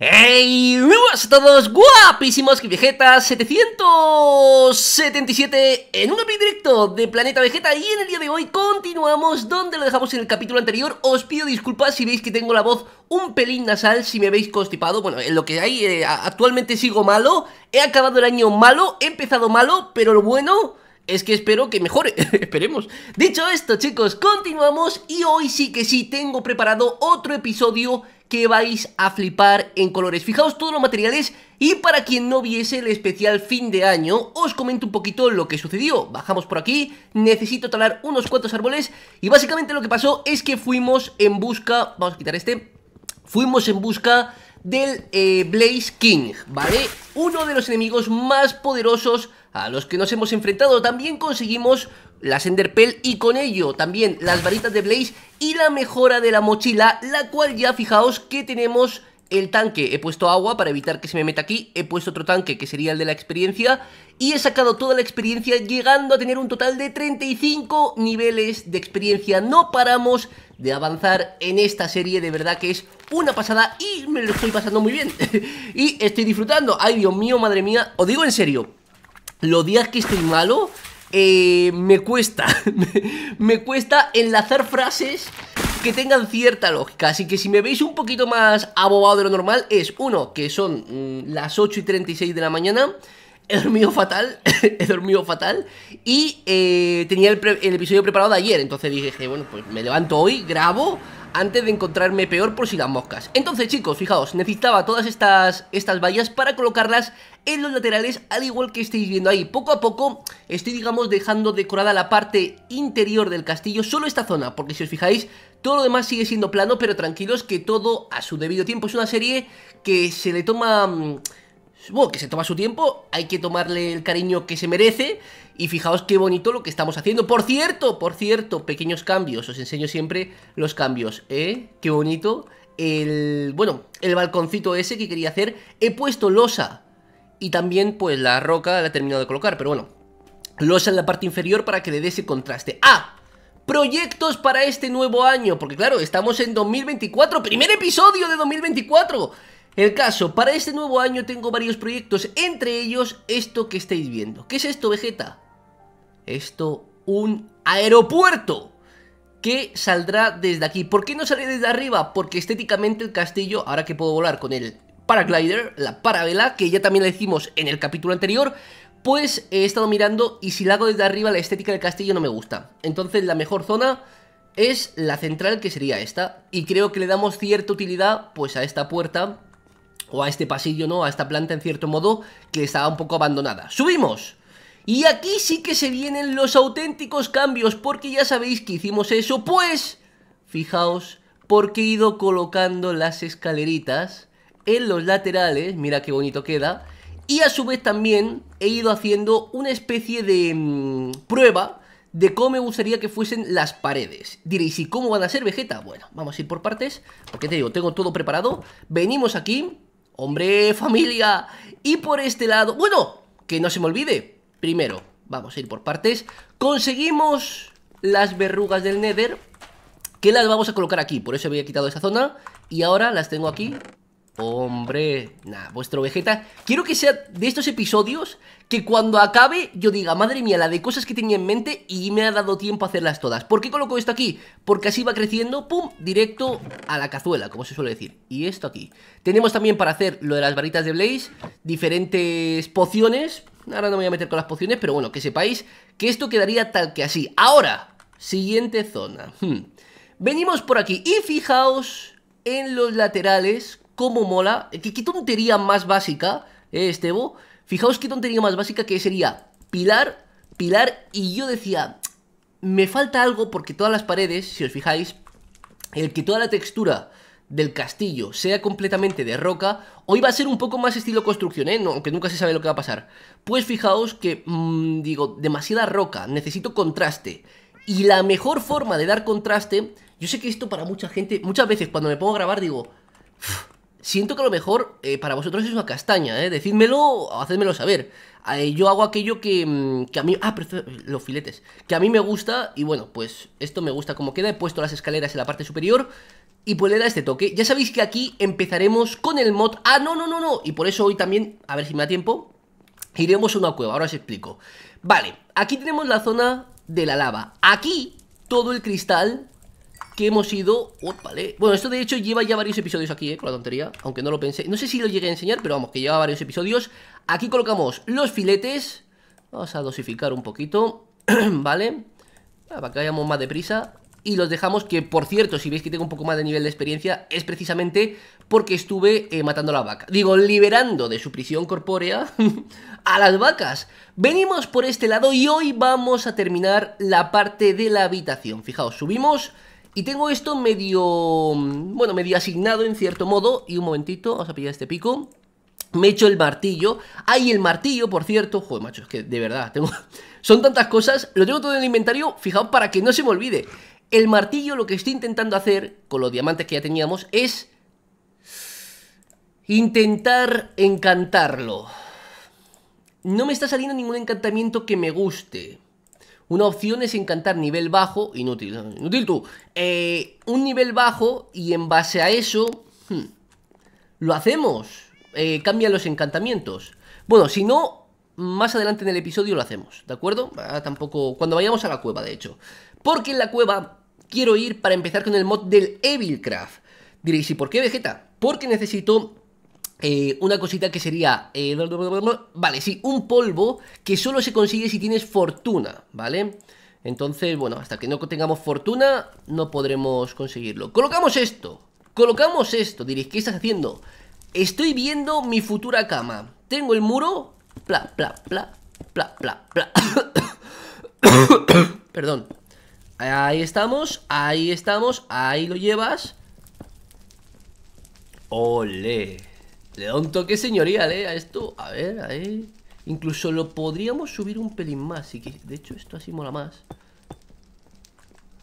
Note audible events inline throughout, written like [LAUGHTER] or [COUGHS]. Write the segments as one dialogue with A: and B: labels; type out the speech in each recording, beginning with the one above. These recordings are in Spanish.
A: ¡Hey! Muy a todos, guapísimos que Vegeta 777 en un video directo de Planeta Vegeta y en el día de hoy continuamos donde lo dejamos en el capítulo anterior. Os pido disculpas si veis que tengo la voz un pelín nasal, si me veis constipado. Bueno, en lo que hay, eh, actualmente sigo malo, he acabado el año malo, he empezado malo, pero lo bueno es que espero que mejore, [LAUGHS] esperemos. Dicho esto, chicos, continuamos y hoy sí que sí tengo preparado otro episodio que vais a flipar en colores. Fijaos todos los materiales y para quien no viese el especial fin de año, os comento un poquito lo que sucedió. Bajamos por aquí, necesito talar unos cuantos árboles y básicamente lo que pasó es que fuimos en busca... Vamos a quitar este. Fuimos en busca del eh, Blaze King, ¿vale? Uno de los enemigos más poderosos a los que nos hemos enfrentado. También conseguimos la Sender Pell y con ello también las varitas de Blaze y la mejora de la mochila, la cual ya fijaos que tenemos el tanque, he puesto agua para evitar que se me meta aquí, he puesto otro tanque que sería el de la experiencia y he sacado toda la experiencia llegando a tener un total de 35 niveles de experiencia, no paramos de avanzar en esta serie, de verdad que es una pasada y me lo estoy pasando muy bien [LAUGHS] y estoy disfrutando, ay Dios mío, madre mía, os digo en serio, los días que estoy malo eh, me cuesta, [LAUGHS] me cuesta enlazar frases que tengan cierta lógica. Así que si me veis un poquito más abobado de lo normal, es uno, que son mm, las 8 y 36 de la mañana. He dormido fatal, [LAUGHS] he dormido fatal. Y eh, tenía el, el, episodio preparado de ayer. Entonces dije, bueno, pues me levanto hoy, grabo antes de encontrarme peor por si las moscas. Entonces chicos, fijaos, necesitaba todas estas, estas vallas para colocarlas en los laterales al igual que estáis viendo ahí. Poco a poco estoy digamos dejando decorada la parte interior del castillo, solo esta zona, porque si os fijáis todo lo demás sigue siendo plano, pero tranquilos que todo a su debido tiempo es una serie que se le toma mm, bueno, que se toma su tiempo, hay que tomarle el cariño que se merece y fijaos qué bonito lo que estamos haciendo. Por cierto, por cierto, pequeños cambios, os enseño siempre los cambios, ¿eh? Qué bonito el, bueno, el balconcito ese que quería hacer, he puesto losa y también pues la roca la he terminado de colocar, pero bueno, losa en la parte inferior para que le dé ese contraste. ¡Ah! proyectos para este nuevo año, porque claro, estamos en 2024, primer episodio de 2024. El caso, para este nuevo año tengo varios proyectos, entre ellos esto que estáis viendo. ¿Qué es esto, Vegeta? Esto, un aeropuerto que saldrá desde aquí. ¿Por qué no sale desde arriba? Porque estéticamente el castillo, ahora que puedo volar con el paraglider, la parabela, que ya también le hicimos en el capítulo anterior, pues he estado mirando y si la hago desde arriba la estética del castillo no me gusta. Entonces la mejor zona es la central que sería esta y creo que le damos cierta utilidad pues a esta puerta o a este pasillo, ¿no? A esta planta, en cierto modo, que estaba un poco abandonada. ¡Subimos! Y aquí sí que se vienen los auténticos cambios, porque ya sabéis que hicimos eso, pues... Fijaos, porque he ido colocando las escaleritas en los laterales, mira qué bonito queda... Y a su vez también he ido haciendo una especie de mm, prueba de cómo me gustaría que fuesen las paredes. Diréis, ¿y cómo van a ser, Vegeta? Bueno, vamos a ir por partes, porque te digo, tengo todo preparado. Venimos aquí, Hombre, familia. Y por este lado, bueno, que no se me olvide. Primero, vamos a ir por partes. Conseguimos las verrugas del Nether, que las vamos a colocar aquí. Por eso había quitado esa zona. Y ahora las tengo aquí Hombre, nada, vuestro Vegeta. Quiero que sea de estos episodios que cuando acabe yo diga, madre mía, la de cosas que tenía en mente y me ha dado tiempo a hacerlas todas. ¿Por qué coloco esto aquí? Porque así va creciendo, pum, directo a la cazuela, como se suele decir. Y esto aquí. Tenemos también para hacer lo de las varitas de Blaze, diferentes pociones. Ahora no me voy a meter con las pociones, pero bueno, que sepáis que esto quedaría tal que así. Ahora, siguiente zona. Hmm. Venimos por aquí y fijaos en los laterales cómo mola. ¿Qué, tontería más básica, eh, Estebo? Fijaos qué tontería más básica que sería pilar, pilar, y yo decía, me falta algo porque todas las paredes, si os fijáis, el que toda la textura del castillo sea completamente de roca, hoy va a ser un poco más estilo construcción, ¿eh? aunque nunca se sabe lo que va a pasar. Pues fijaos que, mm, digo, demasiada roca, necesito contraste. Y la mejor forma de dar contraste, yo sé que esto para mucha gente, muchas veces cuando me pongo a grabar digo, siento que a lo mejor eh, para vosotros es una castaña, ¿eh? Decídmelo o hacedmelo saber. Eh, yo hago aquello que, mm, que a mí... Ah, pero los filetes. Que a mí me gusta y bueno, pues esto me gusta como queda. He puesto las escaleras en la parte superior y pues le da este toque. Ya sabéis que aquí empezaremos con el mod... Ah, no, no, no, no. Y por eso hoy también, a ver si me da tiempo, iremos a una cueva. Ahora os explico. Vale, aquí tenemos la zona de la lava. Aquí todo el cristal que hemos ido... vale. Bueno, esto de hecho lleva ya varios episodios aquí, eh, con la tontería, aunque no lo pensé. No sé si lo llegué a enseñar, pero vamos, que lleva varios episodios. Aquí colocamos los filetes. Vamos a dosificar un poquito, [CLEARS THROAT] ¿vale? Ah, para que vayamos más deprisa. Y los dejamos, que por cierto, si veis que tengo un poco más de nivel de experiencia, es precisamente porque estuve eh, matando a la vaca. Digo, liberando de su prisión corpórea [LAUGHS] a las vacas. Venimos por este lado y hoy vamos a terminar la parte de la habitación. Fijaos, subimos... Y tengo esto medio, mm, bueno, medio asignado en cierto modo. Y un momentito, vamos a pillar este pico. Me echo el martillo. Hay el martillo, por cierto. Joder, macho, es que de verdad, tengo... [LAUGHS] Son tantas cosas. Lo tengo todo en el inventario, fijaos, para que no se me olvide. El martillo, lo que estoy intentando hacer, con los diamantes que ya teníamos, es... Intentar encantarlo. No me está saliendo ningún encantamiento que me guste. Una opción es encantar nivel bajo, inútil, inútil tú, eh, un nivel bajo y en base a eso hmm, lo hacemos. Eh, cambian los encantamientos. Bueno, si no, más adelante en el episodio lo hacemos, ¿de acuerdo? Ah, tampoco, cuando vayamos a la cueva, de hecho. Porque en la cueva quiero ir para empezar con el mod del Evilcraft. Diréis, ¿y por qué Vegeta? Porque necesito eh, una cosita que sería... Eh, vale, sí, un polvo que solo se consigue si tienes fortuna, ¿vale? Entonces, bueno, hasta que no tengamos fortuna no podremos conseguirlo. Colocamos esto, colocamos esto. Diréis, ¿qué estás haciendo? Estoy viendo mi futura cama. Tengo el muro... Pla, pla, pla, pla, pla, pla. [COUGHS] Perdón. Ahí estamos, ahí estamos, ahí lo llevas. Ole. Le da un toque señorial, ¿eh? A esto, a ver, ahí. Incluso lo podríamos subir un pelín más. Si de hecho, esto así mola más.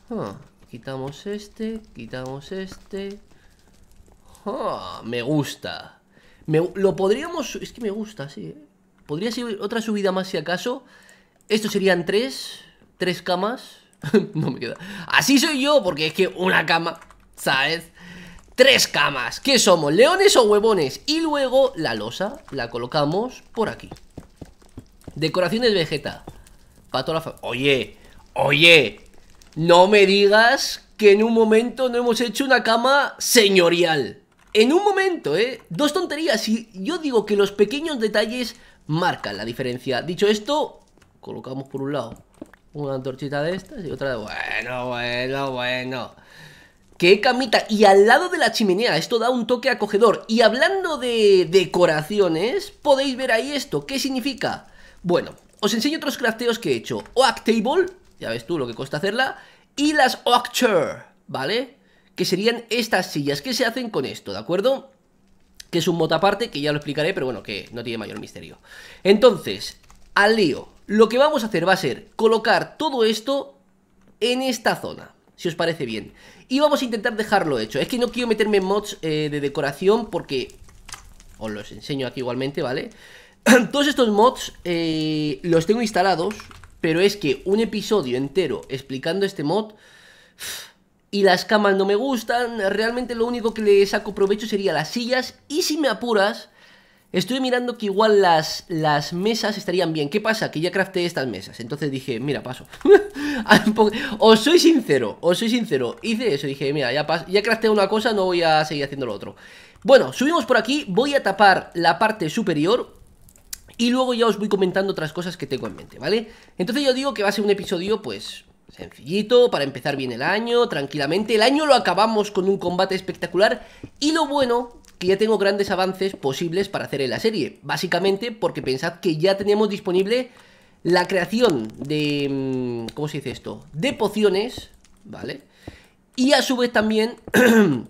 A: Ah, quitamos este, quitamos este. Ah, me gusta. lo podríamos... Es que me gusta, sí. Eh. Podría ser otra subida más si acaso. Esto serían tres. Tres camas. [LAUGHS] no me queda. Así soy yo, porque es que una cama, ¿sabes? tres camas. ¿Qué somos? ¿Leones o huevones? Y luego la losa la colocamos por aquí. Decoraciones vegeta. Para toda la Oye, oye, no me digas que en un momento no hemos hecho una cama señorial. En un momento, ¿eh? Dos tonterías. Y yo digo que los pequeños detalles marcan la diferencia. Dicho esto, colocamos por un lado una antorchita de estas y otra de... Bueno, bueno, bueno. Que camita. Y al lado de la chimenea, esto da un toque acogedor. Y hablando de decoraciones, podéis ver ahí esto. ¿Qué significa? Bueno, os enseño otros crafteos que he hecho. Oak Table, ya ves tú lo que cuesta hacerla. Y las Oak Chair, ¿vale? Que serían estas sillas. que se hacen con esto, de acuerdo? Que es un motaparte que ya lo explicaré, pero bueno, que no tiene mayor misterio. Entonces, al lío. Lo que vamos a hacer va a ser colocar todo esto en esta zona si os parece bien. Y vamos a intentar dejarlo hecho. Es que no quiero meterme mods eh, de decoración porque... Os los enseño aquí igualmente, ¿vale? [CLEARS THROAT] Todos estos mods eh, los tengo instalados, pero es que un episodio entero explicando este mod... Y las camas no me gustan, realmente lo único que le saco provecho sería las sillas y si me apuras Estoy mirando que igual las, las mesas estarían bien. ¿Qué pasa? Que ya crafté estas mesas. Entonces dije, mira, paso. [LAUGHS] os soy sincero, os soy sincero. Hice eso, dije, mira, ya, ya crafté una cosa, no voy a seguir haciendo lo otro. Bueno, subimos por aquí, voy a tapar la parte superior y luego ya os voy comentando otras cosas que tengo en mente, ¿vale? Entonces yo digo que va a ser un episodio, pues, sencillito, para empezar bien el año, tranquilamente. El año lo acabamos con un combate espectacular y lo bueno que ya tengo grandes avances posibles para hacer en la serie. Básicamente porque pensad que ya tenemos disponible la creación de... Mm, ¿Cómo se dice esto? De pociones, ¿vale? Y a su vez también [CLEARS THROAT]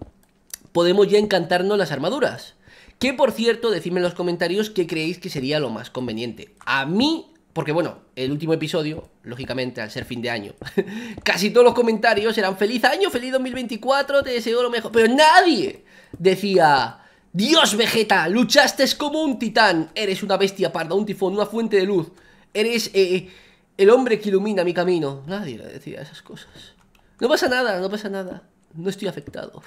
A: podemos ya encantarnos las armaduras. Que por cierto, decidme en los comentarios qué creéis que sería lo más conveniente. A mí porque bueno, el último episodio, lógicamente, al ser fin de año, [LAUGHS] casi todos los comentarios eran feliz año, feliz 2024, te deseo lo mejor. Pero nadie decía, Dios Vegeta, luchaste como un titán, eres una bestia parda, un tifón, una fuente de luz, eres eh, el hombre que ilumina mi camino. Nadie le decía esas cosas. No pasa nada, no pasa nada. No estoy afectado.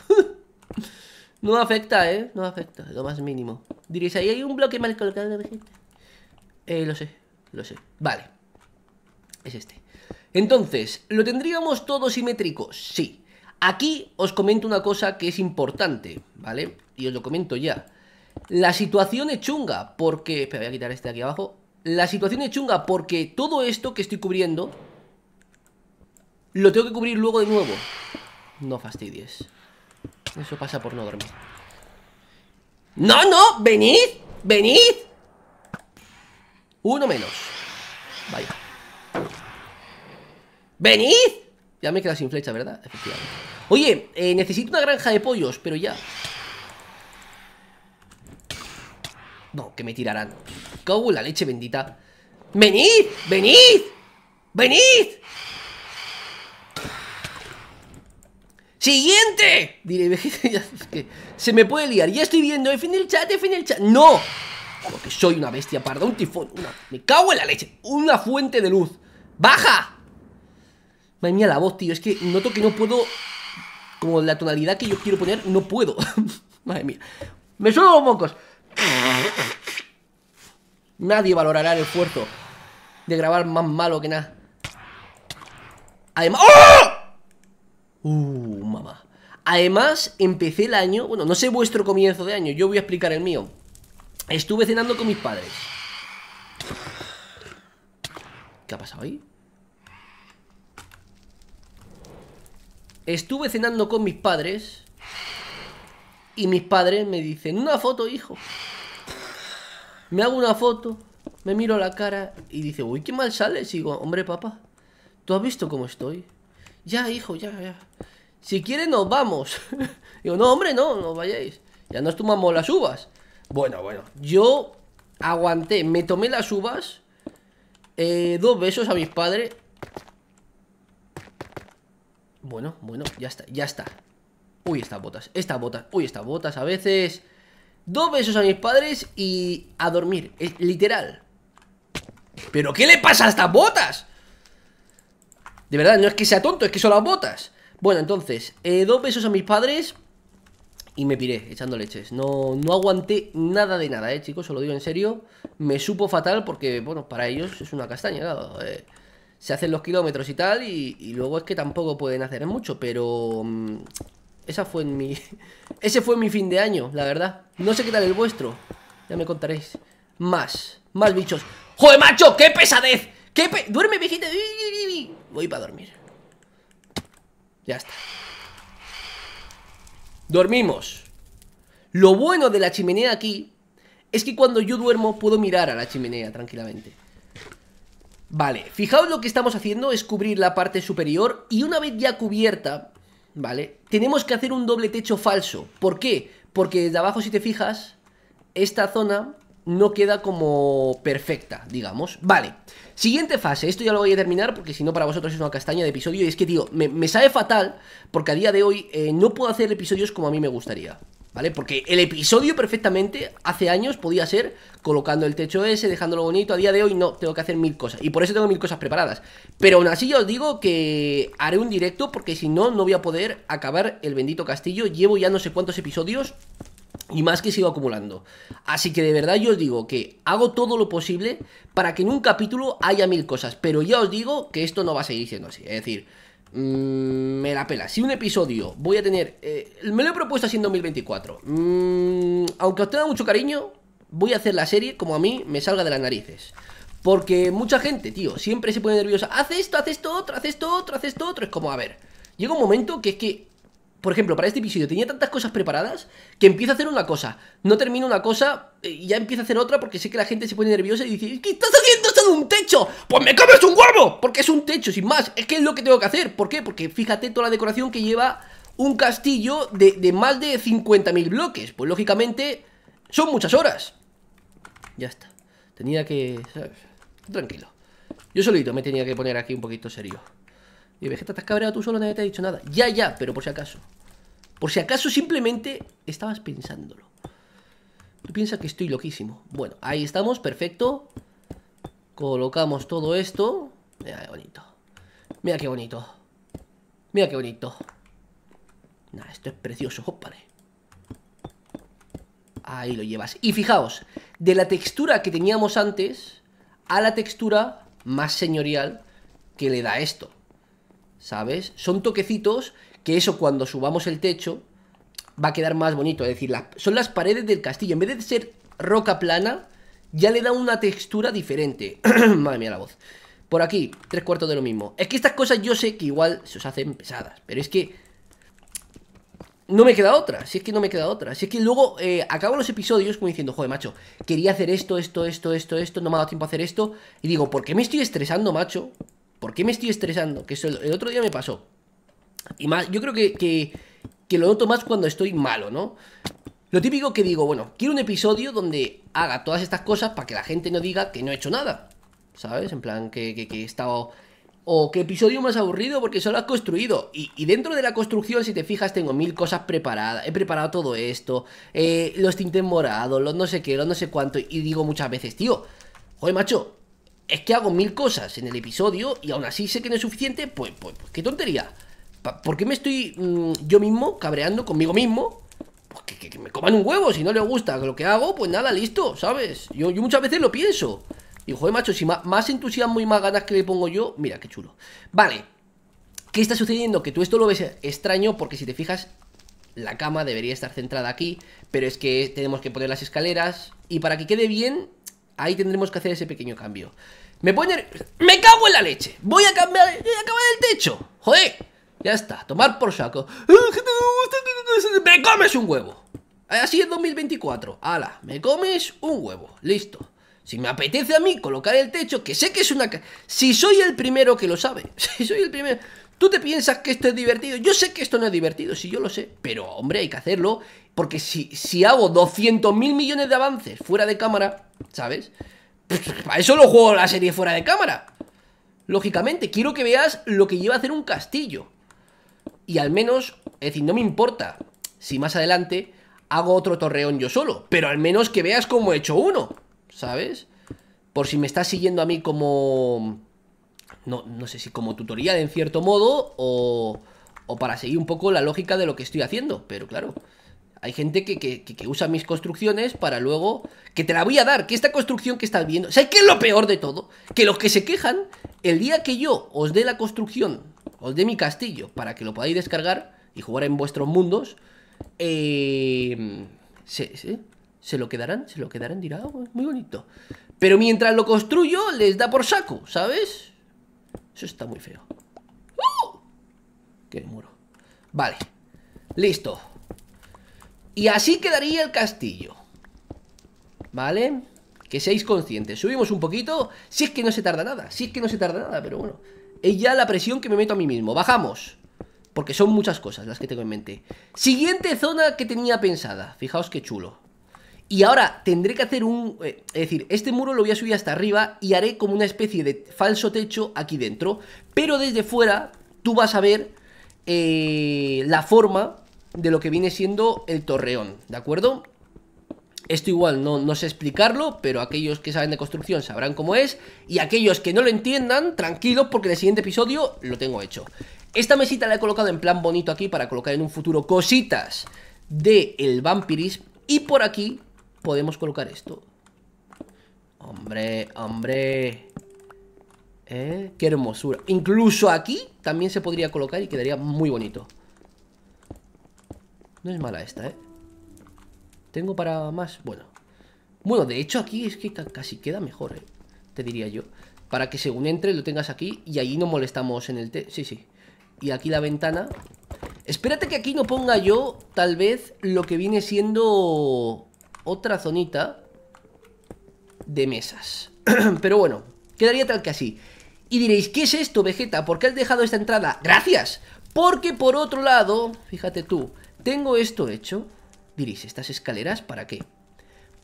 A: [LAUGHS] no afecta, ¿eh? No afecta, lo más mínimo. Diréis, ahí hay un bloque mal colocado de Vegeta. Eh, lo sé. Lo sé. Vale. Es este. Entonces, ¿lo tendríamos todo simétrico? Sí. Aquí os comento una cosa que es importante, ¿vale? Y os lo comento ya. La situación es chunga porque... Espera, voy a quitar este de aquí abajo. La situación es chunga porque todo esto que estoy cubriendo... Lo tengo que cubrir luego de nuevo. No fastidies. Eso pasa por no dormir. ¡No, no! ¡Venid! ¡Venid! Uno menos. Vaya. ¡Venid! Ya me he sin flecha, ¿verdad? Efectivamente. Oye, eh, necesito una granja de pollos, pero ya. No, que me tirarán. Cago la leche bendita. ¡Venid! ¡Venid! ¡Venid! ¡Siguiente! Diré, [LAUGHS] que se me puede liar. Ya estoy viendo. ¿eh? F el chat, ¿eh? F el chat. ¡No! Que soy una bestia parda, un tifón, una... Me cago en la leche, una fuente de luz ¡Baja! Madre mía, la voz, tío, es que noto que no puedo Como la tonalidad que yo quiero poner, no puedo [LAUGHS] Madre mía ¡Me suelo los mocos! Nadie valorará el esfuerzo De grabar más malo que nada Además... ¡Oh! Uh, mamá Además, empecé el año, bueno, no sé vuestro comienzo de año, yo voy a explicar el mío Estuve cenando con mis padres. ¿Qué ha pasado ahí? Estuve cenando con mis padres y mis padres me dicen, una foto, hijo. Me hago una foto, me miro la cara y dice, uy, qué mal sales. Y digo, hombre, papá, ¿tú has visto cómo estoy? Ya, hijo, ya, ya. Si quieres nos vamos. [LAUGHS] digo, no, hombre, no, no vayáis. Ya nos tomamos las uvas. Bueno, bueno, yo aguanté, me tomé las uvas, eh, dos besos a mis padres. Bueno, bueno, ya está, ya está. Uy, estas botas, estas botas, uy, estas botas a veces. Dos besos a mis padres y a dormir, es eh, literal. ¿Pero qué le pasa a estas botas? De verdad, no es que sea tonto, es que son las botas. Bueno, entonces, eh, dos besos a mis padres y me piré echando leches. No, aguanté nada de nada, eh, chicos, os lo digo en serio. Me supo fatal porque, bueno, para ellos es una castaña, eh, se hacen los kilómetros y tal, y, luego es que tampoco pueden hacer mucho, pero. Mm, esa fue mi. [LAUGHS] Ese fue mi fin de año, la verdad. No sé qué tal el vuestro. Ya me contaréis. Más, más bichos. ¡Joder, macho! ¡Qué pesadez! ¡Qué ¡Duerme, viejita! Voy para dormir. Ya está. Dormimos. Lo bueno de la chimenea aquí es que cuando yo duermo puedo mirar a la chimenea tranquilamente. Vale, fijaos lo que estamos haciendo es cubrir la parte superior y una vez ya cubierta, ¿vale? Tenemos que hacer un doble techo falso. ¿Por qué? Porque desde abajo, si te fijas, esta zona no queda como perfecta, digamos. Vale, siguiente fase. Esto ya lo voy a terminar porque si no para vosotros es una castaña de episodio. Y es que, tío, me, sabe fatal porque a día de hoy eh, no puedo hacer episodios como a mí me gustaría. ¿Vale? Porque el episodio perfectamente hace años podía ser colocando el techo ese, dejándolo bonito. A día de hoy no, tengo que hacer mil cosas. Y por eso tengo mil cosas preparadas. Pero aún así ya os digo que haré un directo porque si no, no voy a poder acabar el bendito castillo. Llevo ya no sé cuántos episodios y más que sigo acumulando. Así que de verdad yo os digo que hago todo lo posible para que en un capítulo haya mil cosas, pero ya os digo que esto no va a seguir siendo así. Es decir, mm, me la pela. Si un episodio voy a tener... Eh, me lo he propuesto así en 2024. Mm, aunque os tenga mucho cariño, voy a hacer la serie como a mí me salga de las narices. Porque mucha gente, tío, siempre se pone nerviosa. Hace esto, hace esto, otro, hace esto, otro, hace esto, otro. Es como, a ver, llega un momento que es que por ejemplo, para este episodio tenía tantas cosas preparadas que empiezo a hacer una cosa, no termino una cosa eh, y ya empiezo a hacer otra porque sé que la gente se pone nerviosa y dice, ¿qué estás haciendo esto de un techo? Pues me comes un huevo, porque es un techo, sin más, es que es lo que tengo que hacer. ¿Por qué? Porque fíjate toda la decoración que lleva un castillo de, de más de 50.000 bloques. Pues lógicamente son muchas horas. Ya está. Tenía que... Tranquilo. Yo solito me tenía que poner aquí un poquito serio. Y Vegeta, estás cabreado tú solo, nadie te ha dicho nada. Ya, ya, pero por si acaso. Por si acaso simplemente estabas pensándolo. Tú piensas que estoy loquísimo. Bueno, ahí estamos, perfecto. Colocamos todo esto. Mira qué bonito. Mira qué bonito. Mira qué bonito. Nah, esto es precioso, jopale Ahí lo llevas. Y fijaos, de la textura que teníamos antes a la textura más señorial que le da esto. ¿sabes? Son toquecitos que eso cuando subamos el techo va a quedar más bonito. Es decir, son las paredes del castillo. En vez de ser roca plana, ya le da una textura diferente. [CLEARS THROAT] Madre mía la voz. Por aquí, tres cuartos de lo mismo. Es que estas cosas yo sé que igual se os hacen pesadas, pero es que... No me queda otra, si es que no me queda otra. Si es que luego eh, acabo los episodios como diciendo, joder, macho, quería hacer esto, esto, esto, esto, esto, no me ha dado tiempo a hacer esto. Y digo, ¿por qué me estoy estresando, macho? ¿Por qué me estoy estresando? Que eso el, otro día me pasó. Y más, yo creo que, lo noto más cuando estoy malo, ¿no? Lo típico que digo, bueno, quiero un episodio donde haga todas estas cosas para que la gente no diga que no he hecho nada. ¿Sabes? En plan, que, he estado... O qué episodio más aburrido porque solo has construido. Y, dentro de la construcción, si te fijas, tengo mil cosas preparadas. He preparado todo esto. Eh, los tintes morados, los no sé qué, los no sé cuánto. Y digo muchas veces, tío, joder, macho, es que hago mil cosas en el episodio y aún así sé que no es suficiente, pues, pues, pues qué tontería. ¿Por qué me estoy mm, yo mismo cabreando conmigo mismo? Pues que, me coman un huevo, si no les gusta lo que hago, pues nada, listo, ¿sabes? Yo, yo muchas veces lo pienso. Y joder, macho, si más entusiasmo y más ganas que le pongo yo, mira, qué chulo. Vale, ¿qué está sucediendo? Que tú esto lo ves extraño porque si te fijas, la cama debería estar centrada aquí, pero es que tenemos que poner las escaleras y para que quede bien Ahí tendremos que hacer ese pequeño cambio. Me pone... ¡Me cago en la leche! Voy a cambiar... ¡Voy eh, a acabar el techo! ¡Joder! Ya está, tomar por saco. Eh, ¡Me comes un huevo! Eh, así es 2024. ¡Hala! Me comes un huevo. Listo. Si me apetece a mí colocar el techo, que sé que es una... Si soy el primero que lo sabe. [LAUGHS] Si soy el primero... Tú te piensas que esto es divertido. Yo sé que esto no es divertido, sí, yo lo sé. Pero, hombre, hay que hacerlo. Porque si, si hago 200.000 mil millones de avances fuera de cámara, ¿sabes? A pues, pues, para eso lo juego la serie fuera de cámara. Lógicamente, quiero que veas lo que lleva a hacer un castillo. Y al menos, es decir, no me importa si más adelante hago otro torreón yo solo. Pero al menos que veas cómo he hecho uno, ¿sabes? Por si me estás siguiendo a mí como no, no sé si como tutorial en cierto modo o, o para seguir un poco la lógica de lo que estoy haciendo, pero claro, hay gente que, usa mis construcciones para luego... Que te la voy a dar, que esta construcción que estás viendo... sé que es lo peor de todo? Que los que se quejan, el día que yo os dé la construcción, os dé mi castillo, para que lo podáis descargar y jugar en vuestros mundos, eh, se, lo quedarán, se lo quedarán, dirá, es ah, muy bonito. Pero mientras lo construyo, les da por saco, ¿sabes? Eso está muy feo. ¡Uh! ¡Qué muro! Vale. Listo. Y así quedaría el castillo. ¿Vale? Que seáis conscientes. Subimos un poquito. Si es que no se tarda nada. Si es que no se tarda nada, pero bueno. Es ya la presión que me meto a mí mismo. Bajamos. Porque son muchas cosas las que tengo en mente. Siguiente zona que tenía pensada. Fijaos qué chulo. Y ahora tendré que hacer un... Eh, es decir, este muro lo voy a subir hasta arriba y haré como una especie de falso techo aquí dentro. Pero desde fuera tú vas a ver eh, la forma de lo que viene siendo el torreón, ¿de acuerdo? Esto igual no, no sé explicarlo, pero aquellos que saben de construcción sabrán cómo es. Y aquellos que no lo entiendan, Tranquilo porque el siguiente episodio lo tengo hecho. Esta mesita la he colocado en plan bonito aquí para colocar en un futuro cositas del el vampirismo. Y por aquí podemos colocar esto. Hombre, hombre. ¿Eh? Qué hermosura. Incluso aquí también se podría colocar y quedaría muy bonito. No es mala esta, ¿eh? Tengo para más... Bueno. Bueno, de hecho aquí es que casi queda mejor, ¿eh? Te diría yo. Para que según entre lo tengas aquí y allí no molestamos en el... té. sí, sí. Y aquí la ventana... Espérate que aquí no ponga yo, tal vez, lo que viene siendo otra zonita de mesas. [CLEARS THROAT] Pero bueno, quedaría tal que así. Y diréis, ¿qué es esto, Vegeta? ¿Por qué has dejado esta entrada? ¡Gracias! Porque por otro lado, fíjate tú, tengo esto hecho. Diréis, ¿estas escaleras para qué?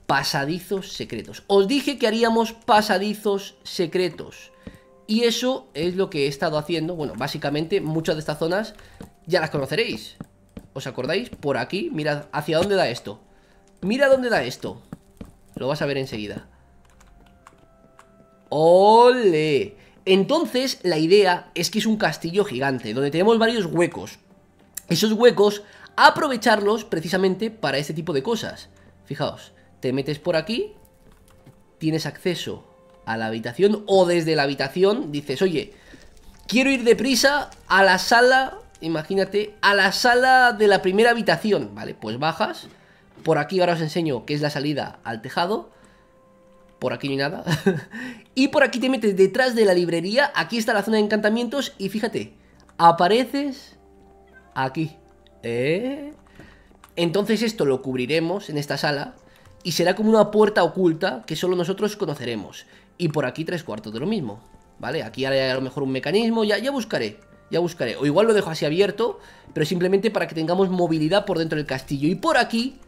A: Pasadizos secretos. Os dije que haríamos pasadizos secretos. Y eso es lo que he estado haciendo. Bueno, básicamente muchas de estas zonas ya las conoceréis. ¿Os acordáis? Por aquí, mirad, ¿hacia dónde da esto? Mira dónde da esto. Lo vas a ver enseguida. ¡Ole! Entonces, la idea es que es un castillo gigante, donde tenemos varios huecos. Esos huecos, aprovecharlos precisamente para este tipo de cosas. Fijaos, te metes por aquí, tienes acceso a la habitación o desde la habitación dices, oye, quiero ir deprisa a la sala, imagínate, a la sala de la primera habitación. Vale, pues bajas por aquí ahora os enseño que es la salida al tejado. Por aquí no hay nada. [LAUGHS] y por aquí te metes detrás de la librería. Aquí está la zona de encantamientos. Y fíjate, apareces aquí. ¿Eh? Entonces esto lo cubriremos en esta sala. Y será como una puerta oculta que solo nosotros conoceremos. Y por aquí tres cuartos de lo mismo. ¿Vale? Aquí ahora a lo mejor un mecanismo. Ya, ya buscaré. Ya buscaré. O igual lo dejo así abierto. Pero simplemente para que tengamos movilidad por dentro del castillo. Y por aquí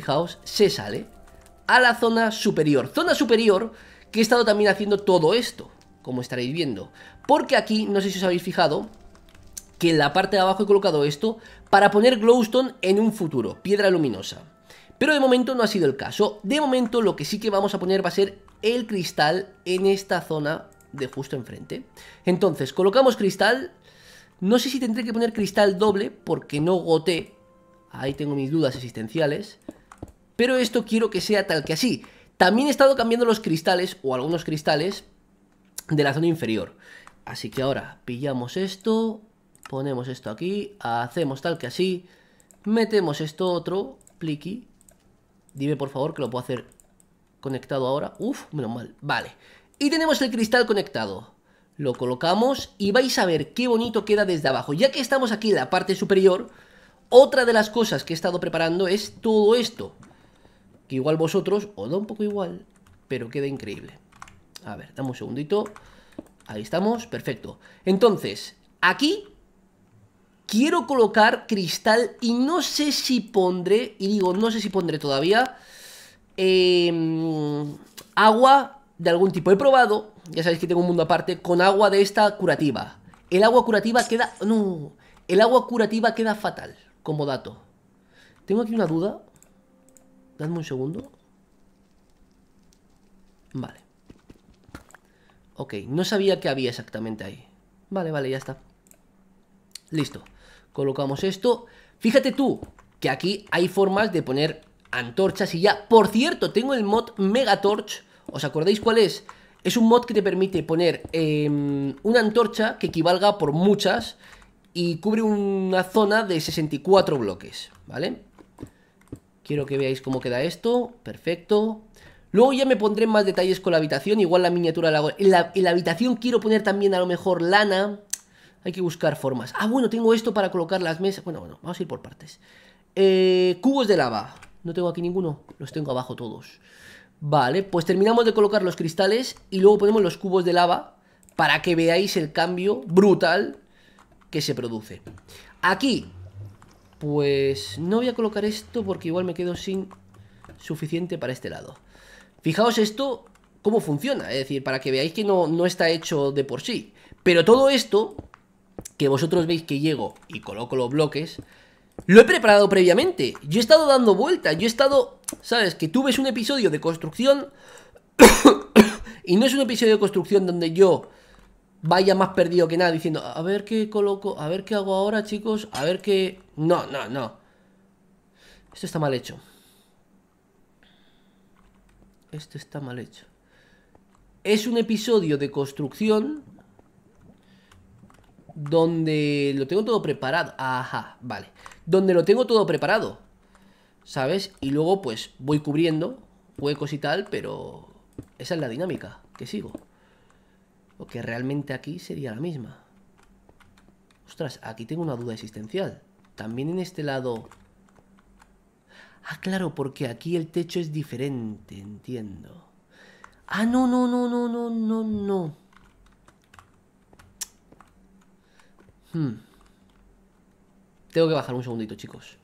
A: fijaos, se sale a la zona superior. Zona superior que he estado también haciendo todo esto, como estaréis viendo. Porque aquí, no sé si os habéis fijado, que en la parte de abajo he colocado esto para poner glowstone en un futuro, piedra luminosa. Pero de momento no ha sido el caso. De momento lo que sí que vamos a poner va a ser el cristal en esta zona de justo enfrente. Entonces, colocamos cristal. No sé si tendré que poner cristal doble porque no goté. Ahí tengo mis dudas existenciales pero esto quiero que sea tal que así. También he estado cambiando los cristales, o algunos cristales, de la zona inferior. Así que ahora pillamos esto, ponemos esto aquí, hacemos tal que así, metemos esto otro, pliqui. Dime por favor que lo puedo hacer conectado ahora. Uf, menos mal. Vale. Y tenemos el cristal conectado. Lo colocamos y vais a ver qué bonito queda desde abajo. Ya que estamos aquí en la parte superior, otra de las cosas que he estado preparando es todo esto que igual vosotros os da un poco igual, pero queda increíble. A ver, dame un segundito. Ahí estamos, perfecto. Entonces, aquí quiero colocar cristal y no sé si pondré, y digo, no sé si pondré todavía, em, agua de algún tipo. He probado, ya sabéis que tengo un mundo aparte, con agua de esta curativa. El agua curativa queda... No, el agua curativa queda fatal, como dato. Tengo aquí una duda, Dadme un segundo. Vale. Ok, no sabía que había exactamente ahí. Vale, vale, ya está. Listo. Colocamos esto. Fíjate tú que aquí hay formas de poner antorchas y ya. Por cierto, tengo el mod Megatorch. ¿Os acordáis cuál es? Es un mod que te permite poner em, una antorcha que equivalga por muchas y cubre una zona de 64 bloques, ¿vale? Quiero que veáis cómo queda esto. Perfecto. Luego ya me pondré más detalles con la habitación. Igual la miniatura la En la, la habitación quiero poner también a lo mejor lana. Hay que buscar formas. Ah, bueno, tengo esto para colocar las mesas. Bueno, bueno, vamos a ir por partes. Eh, cubos de lava. No tengo aquí ninguno. Los tengo abajo todos. Vale, pues terminamos de colocar los cristales y luego ponemos los cubos de lava para que veáis el cambio brutal que se produce. Aquí pues no voy a colocar esto porque igual me quedo sin suficiente para este lado. Fijaos esto, cómo funciona, es decir, para que veáis que no, no está hecho de por sí. Pero todo esto, que vosotros veis que llego y coloco los bloques, lo he preparado previamente. Yo he estado dando vueltas, yo he estado, ¿sabes? Que tú ves un episodio de construcción [COUGHS] y no es un episodio de construcción donde yo vaya más perdido que nada diciendo, a ver qué coloco, a ver qué hago ahora, chicos, a ver qué... No, no, no. Esto está mal hecho. Esto está mal hecho. Es un episodio de construcción donde lo tengo todo preparado. Ajá, vale. Donde lo tengo todo preparado. ¿Sabes? Y luego pues voy cubriendo huecos y tal, pero esa es la dinámica que sigo o que realmente aquí sería la misma. Ostras, aquí tengo una duda existencial. También en este lado... Ah, claro, porque aquí el techo es diferente, entiendo. Ah, no, no, no, no, no, no, no. Hmm. Tengo que bajar un segundito, chicos.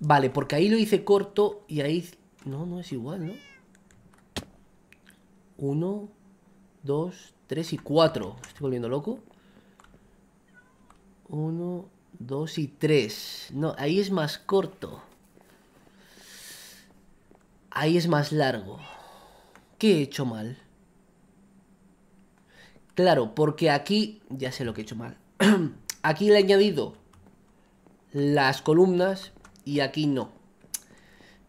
A: Vale, porque ahí lo hice corto y ahí... No, no es igual, ¿no? Uno, Dos, 3 y 4. Estoy volviendo loco. 1, 2 y 3. No, ahí es más corto. Ahí es más largo. ¿Qué he hecho mal? Claro, porque aquí... Ya sé lo que he hecho mal. [CLEARS THROAT] aquí le he añadido las columnas y aquí no.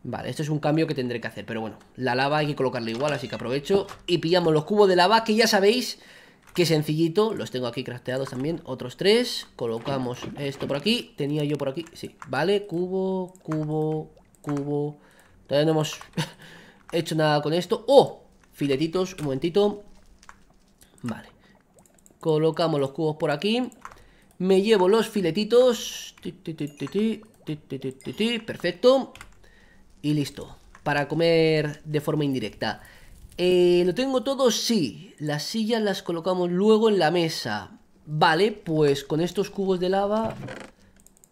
A: Vale, esto es un cambio que tendré que hacer, pero bueno, la lava hay que colocarla igual, así que aprovecho y pillamos los cubos de lava, que ya sabéis que sencillito, los tengo aquí crafteados también, otros tres, colocamos esto por aquí, tenía yo por aquí, sí, vale, cubo, cubo, cubo, todavía no hemos hecho nada con esto, ¡oh! Filetitos, un momentito, vale, colocamos los cubos por aquí, me llevo los filetitos, perfecto, y listo. Para comer de forma indirecta. Eh, ¿Lo tengo todo? Sí. Las sillas las colocamos luego en la mesa. Vale, pues con estos cubos de lava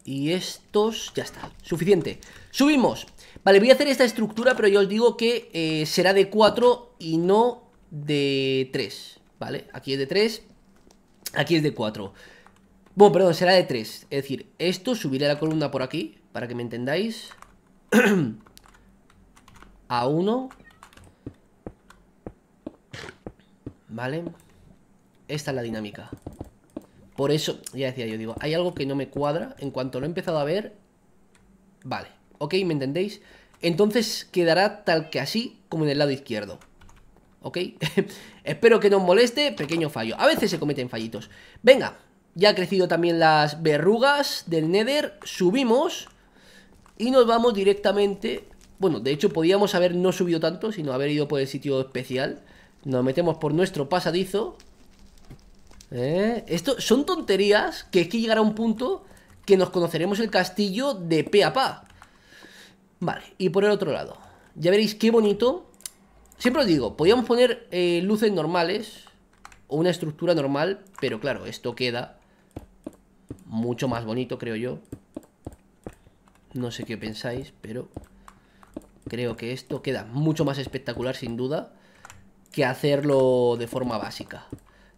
A: y estos, ya está, suficiente. Subimos. Vale, voy a hacer esta estructura, pero yo os digo que eh, será de 4 y no de 3. Vale, aquí es de 3, aquí es de 4. Bueno, perdón, será de 3. Es decir, esto subiré la columna por aquí, para que me entendáis. [CLEARS THROAT] a uno ¿Vale? Esta es la dinámica. Por eso, ya decía yo, digo, hay algo que no me cuadra. En cuanto lo he empezado a ver, vale. ¿Ok? ¿Me entendéis? Entonces quedará tal que así como en el lado izquierdo. ¿Ok? [LAUGHS] Espero que no os moleste, pequeño fallo. A veces se cometen fallitos. Venga, ya ha crecido también las verrugas del Nether. Subimos y nos vamos directamente bueno, de hecho podíamos haber no subido tanto, sino haber ido por el sitio especial. Nos metemos por nuestro pasadizo. ¿Eh? Esto son tonterías que hay que llegará un punto que nos conoceremos el castillo de pe a pa. Vale, y por el otro lado. Ya veréis qué bonito. Siempre os digo, podíamos poner eh, luces normales o una estructura normal, pero claro, esto queda mucho más bonito, creo yo. No sé qué pensáis, pero Creo que esto queda mucho más espectacular sin duda que hacerlo de forma básica.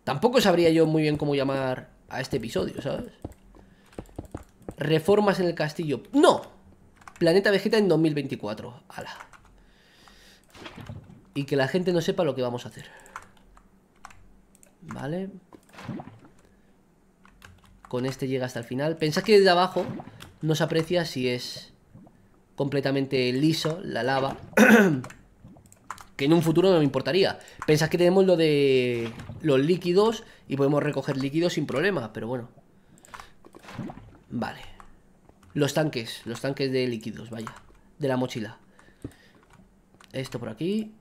A: Tampoco sabría yo muy bien cómo llamar a este episodio, ¿sabes? Reformas en el castillo. ¡No! Planeta Vegeta en 2024. ¡Hala! Y que la gente no sepa lo que vamos a hacer. Vale. Con este llega hasta el final. Pensad que desde abajo no se aprecia si es completamente liso, la lava. [CLEARS THROAT] que en un futuro no me importaría. Pensás que tenemos lo de los líquidos y podemos recoger líquidos sin problema, pero bueno. Vale. Los tanques, los tanques de líquidos, vaya. De la mochila. Esto por aquí.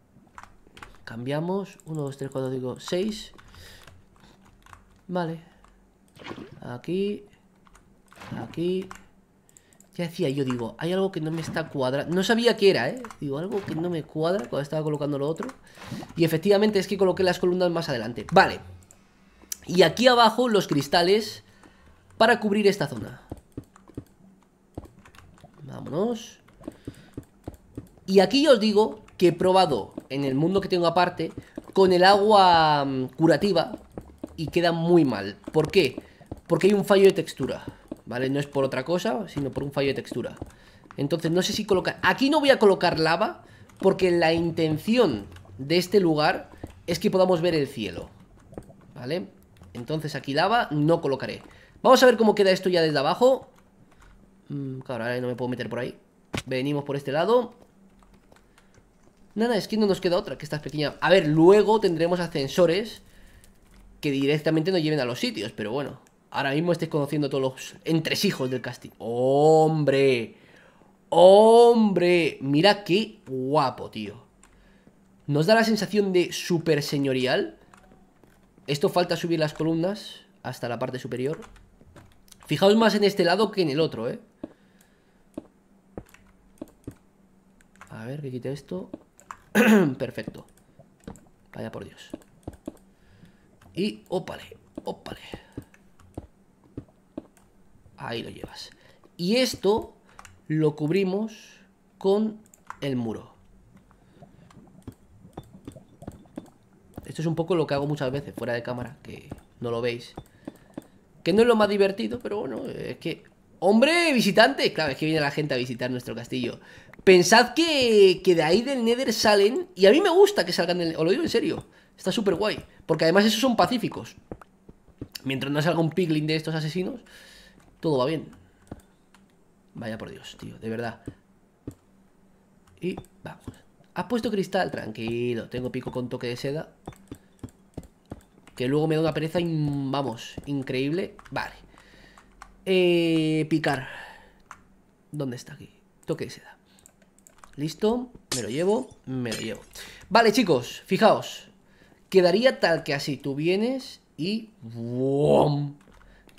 A: Cambiamos. 1, 2, 3, 4, 5, 6. Vale. Aquí. Aquí. Ya decía, yo digo, hay algo que no me está cuadrando. No sabía qué era, ¿eh? Digo, algo que no me cuadra cuando estaba colocando lo otro. Y efectivamente es que coloqué las columnas más adelante. Vale. Y aquí abajo los cristales para cubrir esta zona. Vámonos. Y aquí os digo que he probado en el mundo que tengo aparte con el agua mm, curativa y queda muy mal. ¿Por qué? Porque hay un fallo de textura. ¿vale? No es por otra cosa, sino por un fallo de textura. Entonces, no sé si colocar... Aquí no voy a colocar lava, porque la intención de este lugar es que podamos ver el cielo, ¿vale? Entonces aquí lava no colocaré. Vamos a ver cómo queda esto ya desde abajo. Mm, claro, ahora no me puedo meter por ahí. Venimos por este lado. Nada, es que no nos queda otra, que esta es pequeña... A ver, luego tendremos ascensores que directamente nos lleven a los sitios, pero bueno... Ahora mismo estés conociendo todos los entresijos del casting ¡Hombre! ¡Hombre! Mira qué guapo, tío. Nos da la sensación de super señorial. Esto falta subir las columnas hasta la parte superior. Fijaos más en este lado que en el otro, ¿eh? A ver, que quite esto. [CLEARS THROAT] Perfecto. Vaya por Dios. Y ópale, opale Ahí lo llevas. Y esto lo cubrimos con el muro. Esto es un poco lo que hago muchas veces fuera de cámara, que no lo veis. Que no es lo más divertido, pero bueno, es que... ¡Hombre, visitante! Claro, es que viene la gente a visitar nuestro castillo. Pensad que, que de ahí del Nether salen... Y a mí me gusta que salgan del... Os lo digo en serio. Está súper guay. Porque además esos son pacíficos. Mientras no salga un piglin de estos asesinos... Todo va bien. Vaya por Dios, tío, de verdad. Y vamos. ¿Has puesto cristal? Tranquilo, tengo pico con toque de seda. Que luego me da una pereza, y vamos, increíble. Vale. Eh, picar. ¿Dónde está aquí? Toque de seda. Listo, me lo llevo, me lo llevo. Vale, chicos, fijaos. Quedaría tal que así. Tú vienes y...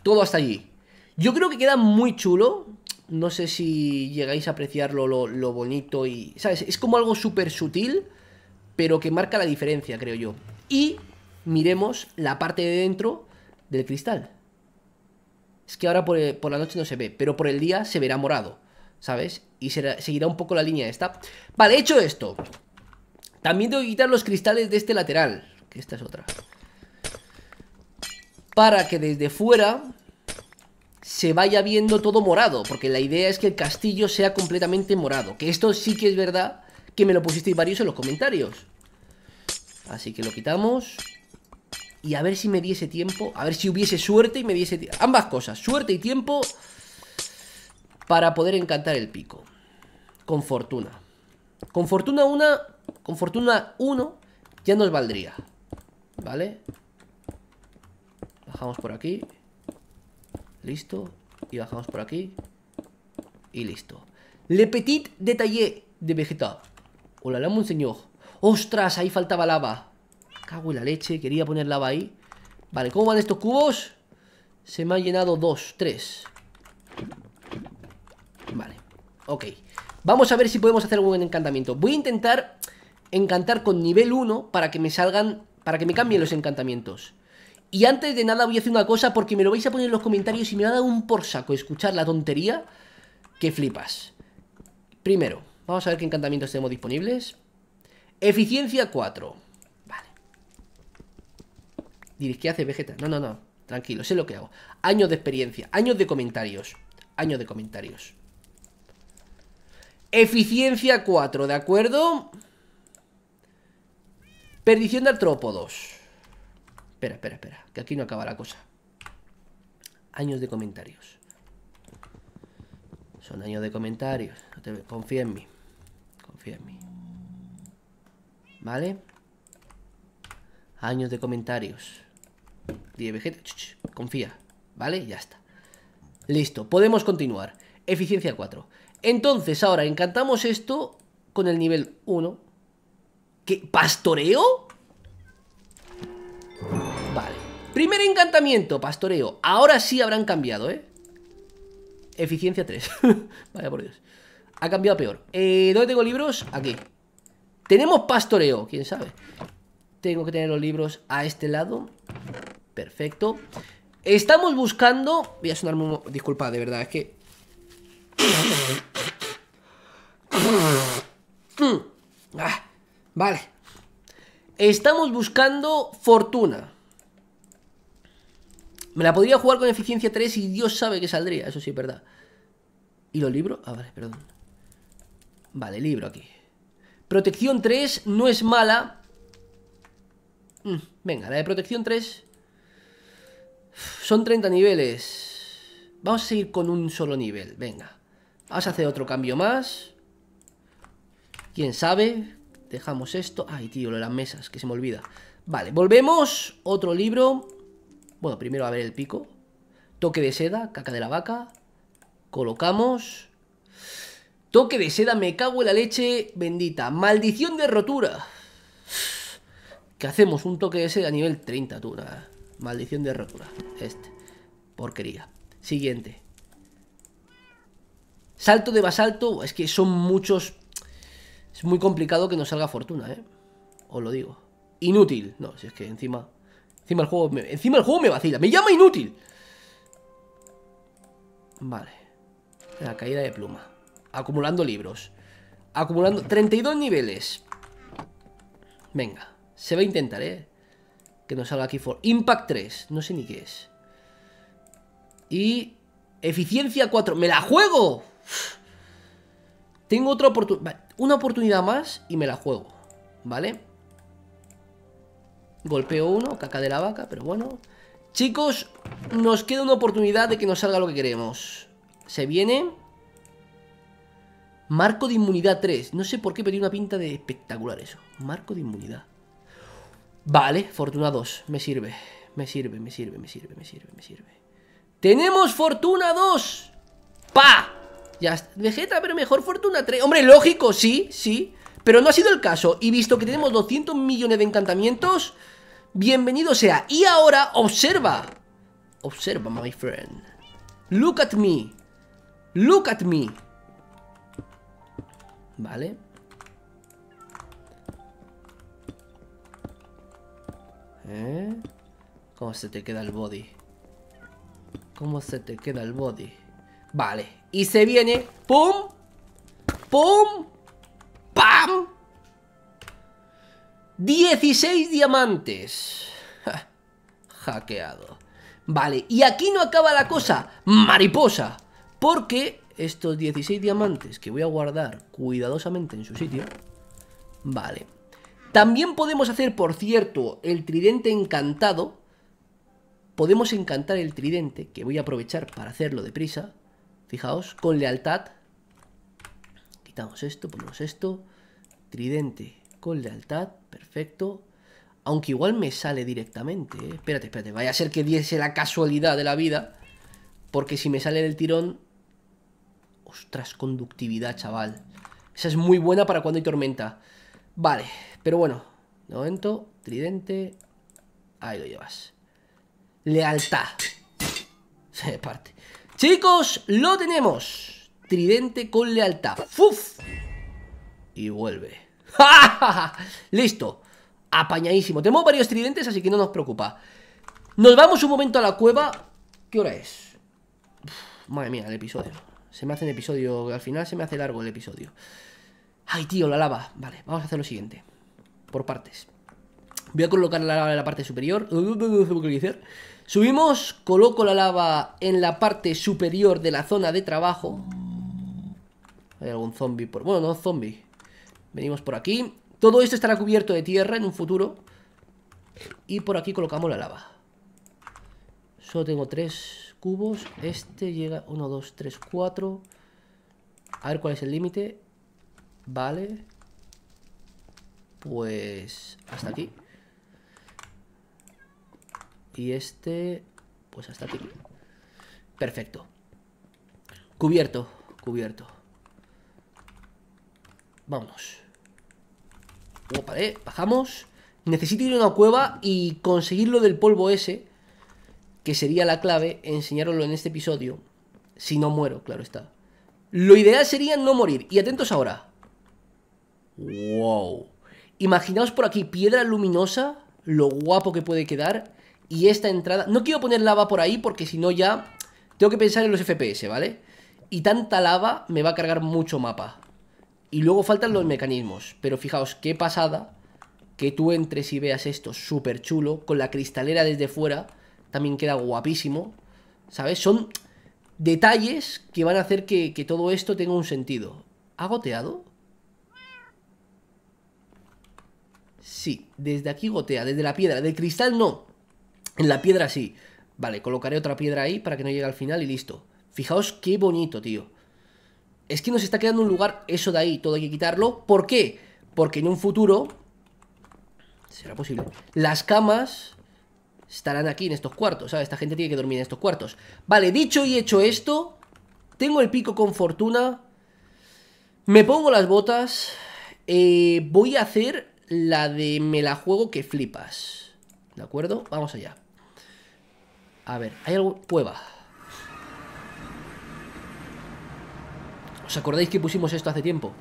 A: Todo hasta allí. Yo creo que queda muy chulo. No sé si llegáis a apreciarlo lo, bonito y... ¿Sabes? Es como algo súper sutil, pero que marca la diferencia, creo yo. Y miremos la parte de dentro del cristal. Es que ahora por, la noche no se ve, pero por el día se verá morado, ¿sabes? Y seguirá un poco la línea esta. Vale, hecho esto. También tengo que quitar los cristales de este lateral, que esta es otra. Para que desde fuera se vaya viendo todo morado, porque la idea es que el castillo sea completamente morado. Que esto sí que es verdad, que me lo pusisteis varios en los comentarios. Así que lo quitamos. Y a ver si me diese tiempo, a ver si hubiese suerte y me diese tiempo. Ambas cosas, suerte y tiempo para poder encantar el pico. Con fortuna. Con fortuna una, con fortuna 1 ya nos valdría. ¿Vale? Bajamos por aquí. Listo. Y bajamos por aquí. Y listo. Le petit detalle de Vegeta. Hola, la monseñor. ¡Ostras! Ahí faltaba lava. Cago en la leche. Quería poner lava ahí. Vale, ¿cómo van estos cubos? Se me han llenado dos, tres. Vale. Ok. Vamos a ver si podemos hacer algún encantamiento. Voy a intentar encantar con nivel 1 para que me salgan... Para que me cambien los encantamientos. Y antes de nada voy a hacer una cosa porque me lo vais a poner en los comentarios y me va a dar un por saco escuchar la tontería que flipas. Primero, vamos a ver qué encantamientos tenemos disponibles. Eficiencia 4. Vale. Diréis, ¿qué hace Vegeta? No, no, no. Tranquilo, sé lo que hago. Años de experiencia, años de comentarios. Años de comentarios. Eficiencia 4, ¿de acuerdo? Perdición de artrópodos. Espera, espera, espera, que aquí no acaba la cosa. Años de comentarios. Son años de comentarios. Confía en mí. Confía en mí. ¿Vale? Años de comentarios. Vegeta. Confía. ¿Vale? Ya está. Listo. Podemos continuar. Eficiencia 4. Entonces, ahora encantamos esto con el nivel 1. ¿Qué? ¿Pastoreo? Primer encantamiento, pastoreo. Ahora sí habrán cambiado, ¿eh? Eficiencia 3. [LAUGHS] Vaya por Dios. Ha cambiado peor. Eh, ¿Dónde tengo libros? Aquí. Tenemos pastoreo, quién sabe. Tengo que tener los libros a este lado. Perfecto. Estamos buscando... Voy a sonar muy... Disculpa. de verdad, es que... [COUGHS] Ah, vale. Estamos buscando fortuna. Me la podría jugar con eficiencia 3 y Dios sabe que saldría, eso sí es verdad. ¿Y los libros? Ah, vale, perdón. Vale, libro aquí. Protección 3 no es mala. Mm, venga, la de protección 3. Son 30 niveles. Vamos a seguir con un solo nivel, venga. Vamos a hacer otro cambio más. ¿Quién sabe? Dejamos esto. Ay, tío, lo de las mesas, que se me olvida. Vale, volvemos. Otro libro. Bueno, primero a ver el pico. Toque de seda, caca de la vaca. Colocamos. Toque de seda, me cago en la leche bendita. Maldición de rotura. Que hacemos un toque de seda a nivel 30, tú. Maldición de rotura. Este. Porquería. Siguiente. Salto de basalto. Es que son muchos. Es muy complicado que nos salga fortuna, ¿eh? Os lo digo. Inútil. No, si es que encima Encima el juego me, encima el juego me vacila. Me llama inútil. Vale. La caída de pluma. Acumulando libros. Acumulando 32 niveles. Venga. Se va a intentar, ¿eh? Que nos salga aquí for. Impact 3. No sé ni qué es. Y... Eficiencia 4. ¡Me la juego! Tengo otra oportunidad. una oportunidad más y me la juego. ¿Vale? Golpeo uno, caca de la vaca, pero bueno. Chicos, nos queda una oportunidad de que nos salga lo que queremos. Se viene... Marco de inmunidad 3. No sé por qué, pero tiene una pinta de espectacular eso. Marco de inmunidad. Vale, fortuna 2. Me sirve. Me sirve, me sirve, me sirve, me sirve, me sirve. ¡Tenemos fortuna 2! ¡Pa! Ya, Vegeta, pero mejor fortuna 3. Hombre, lógico, sí, sí. Pero no ha sido el caso. Y visto que tenemos 200 millones de encantamientos bienvenido sea. Y ahora observa. Observa, my friend. Look at me. Look at me. Vale. ¿Eh? ¿Cómo se te queda el body? ¿Cómo se te queda el body? Vale. Y se viene. ¡Pum! ¡Pum! ¡Pam! 16 diamantes. hackeado. Vale, y aquí no acaba la cosa, mariposa. Porque estos 16 diamantes que voy a guardar cuidadosamente en su sitio. Vale. También podemos hacer, por cierto, el tridente encantado. Podemos encantar el tridente, que voy a aprovechar para hacerlo deprisa. Fijaos, con lealtad. Quitamos esto, ponemos esto. Tridente con lealtad. Perfecto. Aunque igual me sale directamente. ¿eh? Espérate, espérate. Vaya a ser que diese la casualidad de la vida. Porque si me sale el tirón... Ostras, conductividad, chaval. Esa es muy buena para cuando hay tormenta. Vale, pero bueno. De momento, tridente. Ahí lo llevas. Lealtad. Se parte. Chicos, lo tenemos. Tridente con lealtad. ¡Fuf! Y vuelve. [LAUGHS] Listo. Apañadísimo. Tenemos varios tridentes, así que no nos preocupa. Nos vamos un momento a la cueva. ¿Qué hora es? madre mía, el episodio. Se me hace el episodio... Al final se me hace largo el episodio. Ay, tío, la lava. Vale, vamos a hacer lo siguiente. Por partes. Voy a colocar la lava en la parte superior. Uh, uh, uh, Subimos, coloco la lava en la parte superior de la zona de trabajo. Hay algún zombie por... Bueno, no zombie. Venimos por aquí. Todo esto estará cubierto de tierra en un futuro. Y por aquí colocamos la lava. Solo tengo tres cubos. Este llega 1, 2, 3, 4. A ver cuál es el límite. Vale. Pues hasta aquí. Y este, pues hasta aquí. Perfecto. Cubierto, cubierto. Vámonos. Eh, bajamos. Necesito ir a una cueva y conseguir lo del polvo ese, que sería la clave, enseñároslo en este episodio. Si no muero, claro está. Lo ideal sería no morir. Y atentos ahora. Wow. Imaginaos por aquí, piedra luminosa, lo guapo que puede quedar. Y esta entrada... No quiero poner lava por ahí porque si no ya... Tengo que pensar en los FPS, ¿vale? Y tanta lava me va a cargar mucho mapa. Y luego faltan los mecanismos. Pero fijaos, qué pasada que tú entres y veas esto súper chulo, con la cristalera desde fuera, también queda guapísimo, ¿sabes? Son detalles que van a hacer que, todo esto tenga un sentido. ¿Ha goteado? Sí, desde aquí gotea, desde la piedra, del cristal no, en la piedra sí. Vale, colocaré otra piedra ahí para que no llegue al final y listo. Fijaos qué bonito, tío es que nos está quedando un lugar eso de ahí, todo hay que quitarlo. ¿Por qué? Porque en un futuro, será posible, las camas estarán aquí en estos cuartos, ¿sabes? Esta gente tiene que dormir en estos cuartos. Vale, dicho y hecho esto, tengo el pico con fortuna, me pongo las botas, eh, voy a hacer la de me la juego que flipas. ¿De acuerdo? Vamos allá. A ver, hay algo... Cueva. ¿Os acordáis que pusimos esto hace tiempo?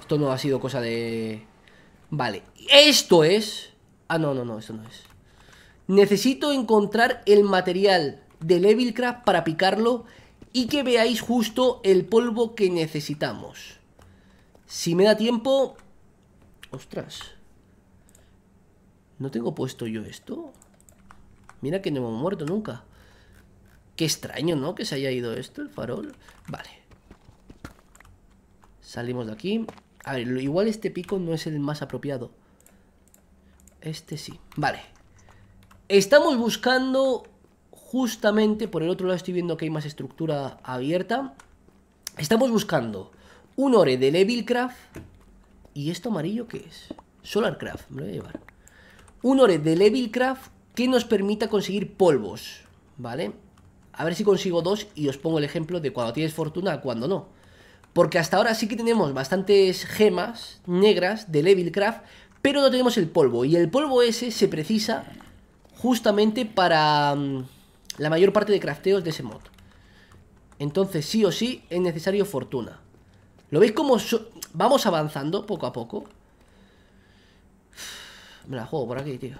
A: Esto no ha sido cosa de... Vale, esto es... Ah, no, no, no, esto no es. Necesito encontrar el material de Levilcraft para picarlo y que veáis justo el polvo que necesitamos. Si me da tiempo... Ostras. ¿No tengo puesto yo esto? Mira que no hemos muerto nunca. Qué extraño, ¿no? Que se haya ido esto, el farol. Vale. Salimos de aquí. A ver, igual este pico no es el más apropiado. Este sí. Vale. Estamos buscando justamente, por el otro lado estoy viendo que hay más estructura abierta. Estamos buscando un ore de Levilcraft. ¿Y esto amarillo qué es? Solarcraft, me lo voy a llevar. Un ore de Levilcraft que nos permita conseguir polvos, ¿vale? A ver si consigo dos y os pongo el ejemplo de cuando tienes fortuna cuando no. Porque hasta ahora sí que tenemos bastantes gemas negras de Levelcraft, pero no tenemos el polvo. Y el polvo ese se precisa justamente para mm, la mayor parte de crafteos de ese mod. Entonces sí o sí es necesario fortuna. ¿Lo veis como vamos avanzando poco a poco? Me la juego por aquí, tío.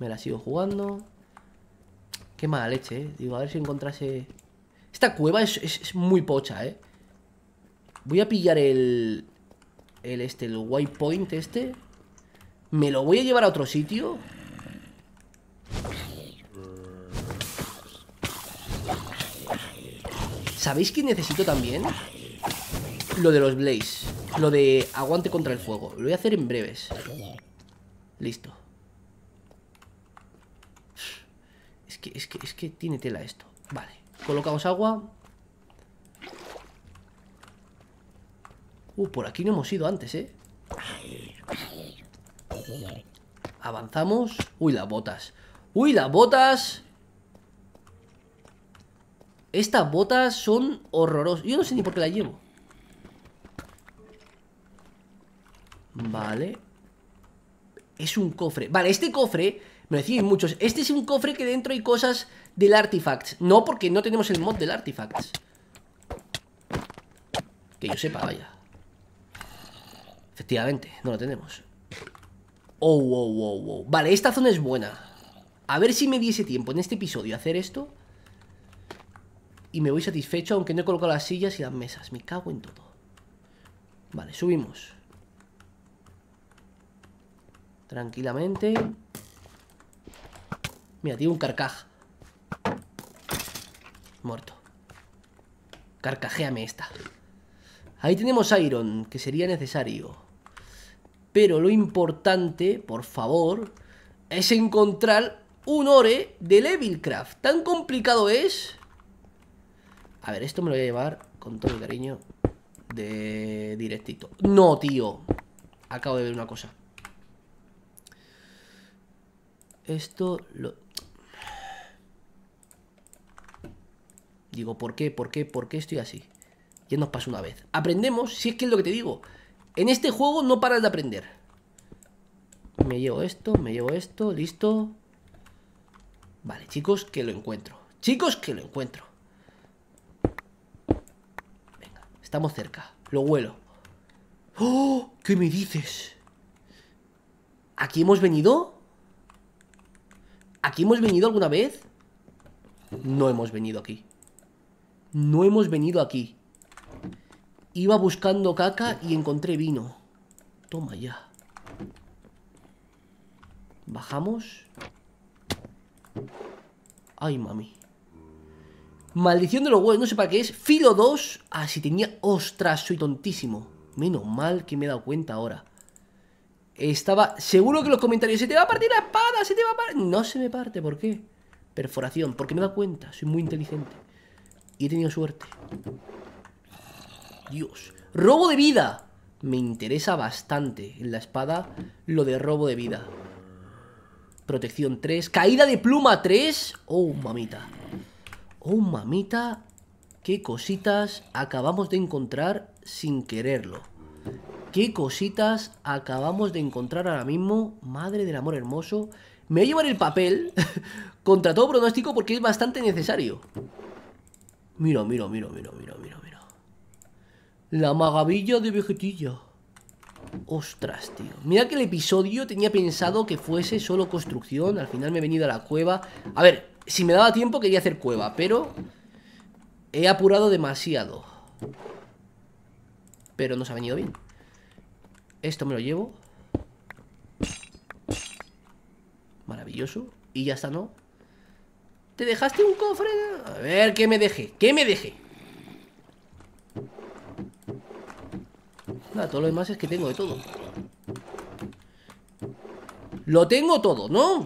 A: Me la sigo jugando. Qué mala leche, eh. Digo, a ver si encontrase... Esta cueva es, muy pocha, ¿eh? Voy a pillar el... El este, el point este Me lo voy a llevar a otro sitio ¿Sabéis que necesito también? Lo de los blaze Lo de aguante contra el fuego Lo voy a hacer en breves Listo Es que, es que, es que tiene tela esto Vale Colocamos agua. Uh, por aquí no hemos ido antes, ¿eh? Avanzamos. Uy, las botas. Uy, las botas. Estas botas son horrorosas. Yo no sé ni por qué las llevo. Vale. Es un cofre. Vale, este cofre, me decís muchos, este es un cofre que dentro hay cosas del Artifacts, No, porque no tenemos el mod del Artifacts Que yo sepa, vaya. Efectivamente, no lo tenemos. Oh, wow, wow, wow. Vale, esta zona es buena. A ver si me diese tiempo en este episodio hacer esto. Y me voy satisfecho, aunque no he colocado las sillas y las mesas. Me cago en todo. Vale, subimos. Tranquilamente. Mira, tiene un carcaj. Muerto. Carcajeame esta. Ahí tenemos Iron, que sería necesario. Pero lo importante, por favor, es encontrar un ore de Levelcraft. Tan complicado es... A ver, esto me lo voy a llevar con todo el cariño de directito. No, tío. Acabo de ver una cosa. Esto lo... Digo, ¿por qué? ¿Por qué? ¿Por qué estoy así? Ya nos pasó una vez. Aprendemos, si es que es lo que te digo. En este juego no paras de aprender. Me llevo esto, me llevo esto, listo. Vale, chicos, que lo encuentro. Chicos, que lo encuentro. Venga, estamos cerca. Lo huelo. ¡Oh! ¿Qué me dices? ¿Aquí hemos venido? ¿Aquí hemos venido alguna vez? No hemos venido aquí. No hemos venido aquí. Iba buscando caca y encontré vino. Toma ya. Bajamos. Ay, mami. Maldición de los huevos, no sé para qué es. Filo 2. Ah, si tenía... Ostras, soy tontísimo. Menos mal que me he dado cuenta ahora. Estaba... Seguro que los comentarios... Se te va a partir la espada, se te va a No se me parte, ¿por qué? Perforación, porque me he dado cuenta. Soy muy inteligente he tenido suerte. Dios. ¡Robo de vida! Me interesa bastante en la espada lo de robo de vida. Protección 3. Caída de pluma 3. Oh, mamita. Oh, mamita. Qué cositas acabamos de encontrar sin quererlo. Qué cositas acabamos de encontrar ahora mismo. Madre del amor hermoso. Me voy a llevar el papel [LAUGHS] contra todo pronóstico porque es bastante necesario. Mira, mira, mira, mira, mira, mira, mira. La magavilla de Vegetilla. Ostras, tío. Mira que el episodio tenía pensado que fuese solo construcción. Al final me he venido a la cueva. A ver, si me daba tiempo quería hacer cueva, pero... He apurado demasiado. Pero nos ha venido bien. Esto me lo llevo. Maravilloso. Y ya está, ¿no? ¿Te dejaste un cofre? A ver, ¿qué me dejé? ¿Qué me dejé? Nada, todo lo demás es que tengo de todo. Lo tengo todo, ¿no?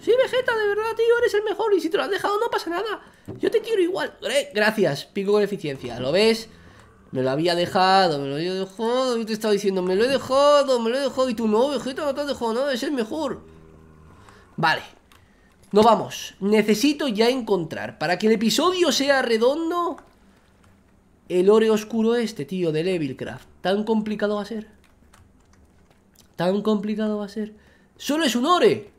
A: Sí, Vegeta, de verdad, tío, eres el mejor. Y si te lo has dejado, no pasa nada. Yo te quiero igual. Gracias, pico con eficiencia. ¿Lo ves? Me lo había dejado, me lo había dejado. Yo te estaba diciendo, me lo he dejado, me lo he dejado. Y tú no, Vegeta, no te has dejado nada, es el mejor. Vale, no, vamos. Necesito ya encontrar, para que el episodio sea redondo, el ore oscuro este, tío, de Levilcraft. Tan complicado va a ser. Tan complicado va a ser. Solo es un ore.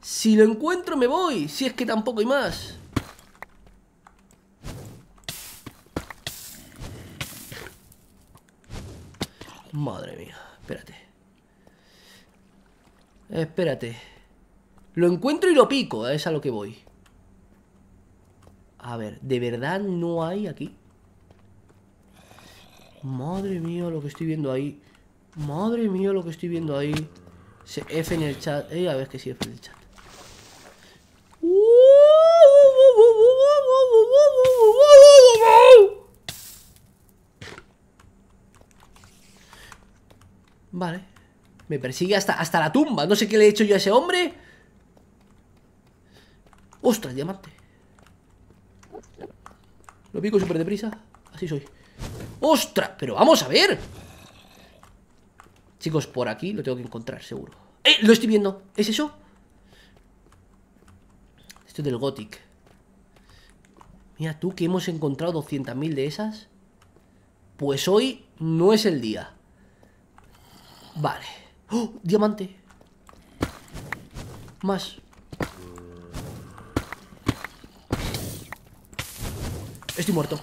A: Si lo encuentro me voy, si es que tampoco hay más. Madre mía, espérate. Espérate. Lo encuentro y lo pico, es a lo que voy. A ver, ¿de verdad no hay aquí? Madre mía lo que estoy viendo ahí. Madre mía lo que estoy viendo ahí. F en el chat. Eh, a ver que sí F en el chat. Vale. Me persigue hasta, hasta la tumba. No sé qué le he hecho yo a ese hombre. ¡Ostras, diamante! Lo pico súper deprisa. Así soy. ¡Ostras! Pero vamos a ver. Chicos, por aquí lo tengo que encontrar, seguro. ¡Eh! Lo estoy viendo. ¿Es eso? Esto es del Gothic. Mira tú que hemos encontrado 200.000 de esas. Pues hoy no es el día. Vale. ¡Oh! Diamante. Más. Estoy muerto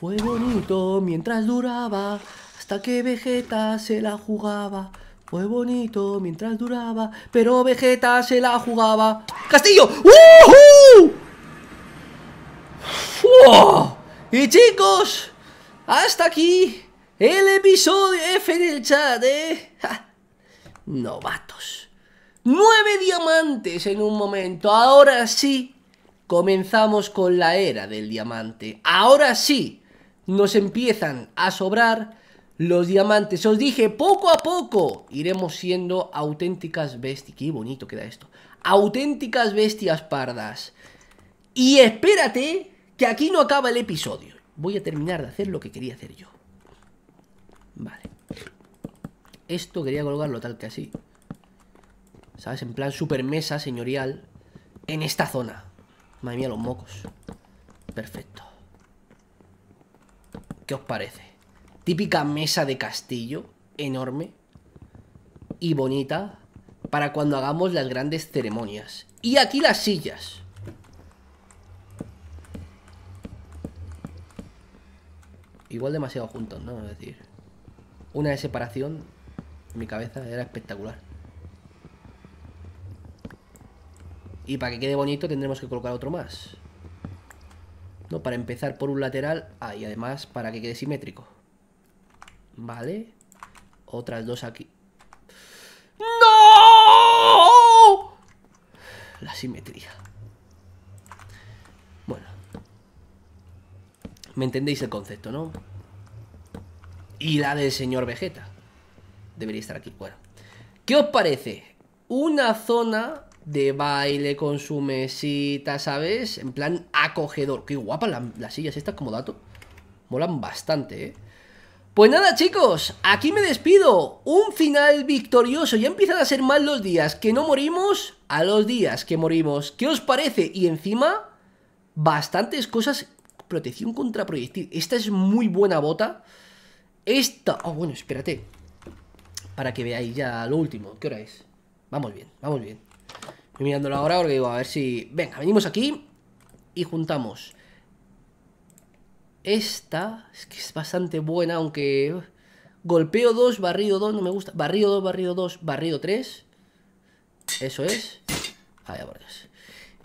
A: Fue bonito mientras duraba, hasta que Vegeta se la jugaba. Fue bonito mientras duraba, pero Vegeta se la jugaba. ¡Castillo! ¡Uhú! Y chicos, hasta aquí el episodio F el chat, Novatos nueve diamantes en un momento. Ahora sí, comenzamos con la era del diamante. Ahora sí, nos empiezan a sobrar los diamantes. Os dije, poco a poco iremos siendo auténticas bestias. Qué bonito queda esto. Auténticas bestias pardas. Y espérate que aquí no acaba el episodio. Voy a terminar de hacer lo que quería hacer yo. Vale. Esto quería colgarlo tal que así. ¿sabes? En plan super mesa señorial en esta zona. Madre mía, los mocos. Perfecto. ¿Qué os parece? Típica mesa de castillo, enorme y bonita, para cuando hagamos las grandes ceremonias. Y aquí las sillas. Igual demasiado juntos, ¿no? Es decir, una de separación, en mi cabeza, era espectacular. Y para que quede bonito tendremos que colocar otro más. ¿No? Para empezar por un lateral. Ah, y además para que quede simétrico. Vale. Otras dos aquí. ¡No! La simetría. Bueno. Me entendéis el concepto, ¿no? Y la del señor Vegeta. Debería estar aquí. Bueno. ¿Qué os parece? Una zona de baile con su mesita, ¿sabes? En plan acogedor. Qué guapas las sillas estas como dato. Molan bastante, ¿eh? Pues nada chicos, aquí me despido, un final victorioso, ya empiezan a ser mal los días que no morimos a los días que morimos, ¿qué os parece? Y encima, bastantes cosas, protección contra proyectil, esta es muy buena bota, esta, oh bueno, espérate, para que veáis ya lo último, ¿qué hora es? Vamos bien, vamos bien. Estoy mirándolo ahora porque digo, a ver si... Venga, venimos aquí y juntamos. Esta es que es bastante buena, aunque... Golpeo 2, barrido 2, no me gusta. Barrido 2, barrido 2, barrido 3. Eso es.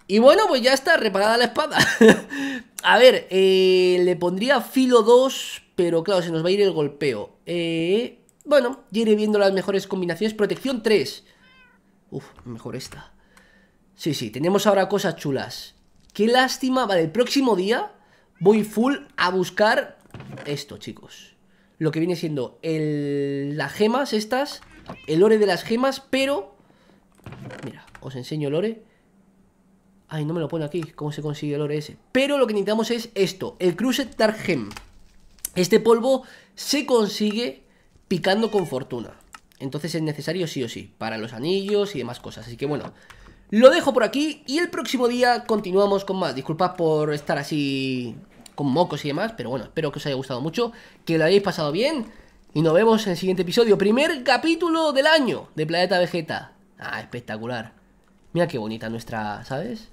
A: Y bueno, pues ya está, reparada la espada. [LAUGHS] a ver, eh, le pondría filo 2, pero claro, se nos va a ir el golpeo. Eh, bueno, ya iré viendo las mejores combinaciones. Protección 3. Uf, mejor esta. Sí, sí, tenemos ahora cosas chulas. Qué lástima. Vale, el próximo día voy full a buscar esto, chicos. Lo que viene siendo el... las gemas estas, el ore de las gemas, pero... Mira, os enseño el ore. Ay, no me lo pone aquí, cómo se consigue el ore ese. Pero lo que necesitamos es esto, el cruce Gem. Este polvo se consigue picando con fortuna. Entonces es necesario sí o sí, para los anillos y demás cosas. Así que bueno, lo dejo por aquí y el próximo día continuamos con más. Disculpad por estar así con mocos y demás, pero bueno, espero que os haya gustado mucho, que lo hayáis pasado bien y nos vemos en el siguiente episodio. Primer capítulo del año de Planeta Vegeta. Ah, espectacular. Mira qué bonita nuestra, ¿sabes?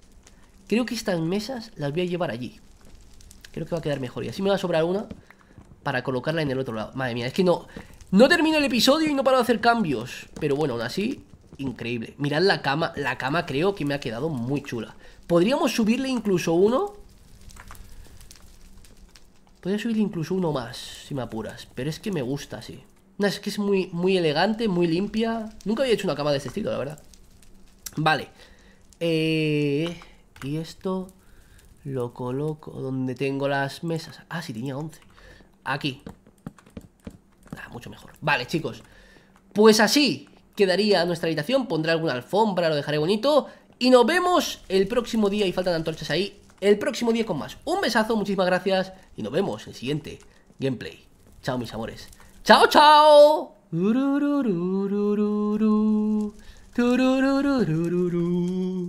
A: Creo que estas mesas las voy a llevar allí. Creo que va a quedar mejor y así me va a sobrar una para colocarla en el otro lado. Madre mía, es que no... No termino el episodio y no paro de hacer cambios. Pero bueno, aún así, increíble. Mirad la cama. La cama creo que me ha quedado muy chula. Podríamos subirle incluso uno. Podría subirle incluso uno más, si me apuras. Pero es que me gusta así. No, es que es muy, muy elegante, muy limpia. Nunca había hecho una cama de este estilo, la verdad. Vale. Eh, y esto lo coloco donde tengo las mesas. Ah, sí, tenía 11. Aquí mucho mejor. Vale, chicos. Pues así quedaría nuestra habitación. Pondré alguna alfombra, lo dejaré bonito. Y nos vemos el próximo día. Y faltan antorchas ahí. El próximo día con más. Un besazo, muchísimas gracias. Y nos vemos en el siguiente gameplay. Chao, mis amores. ¡Chao, chao!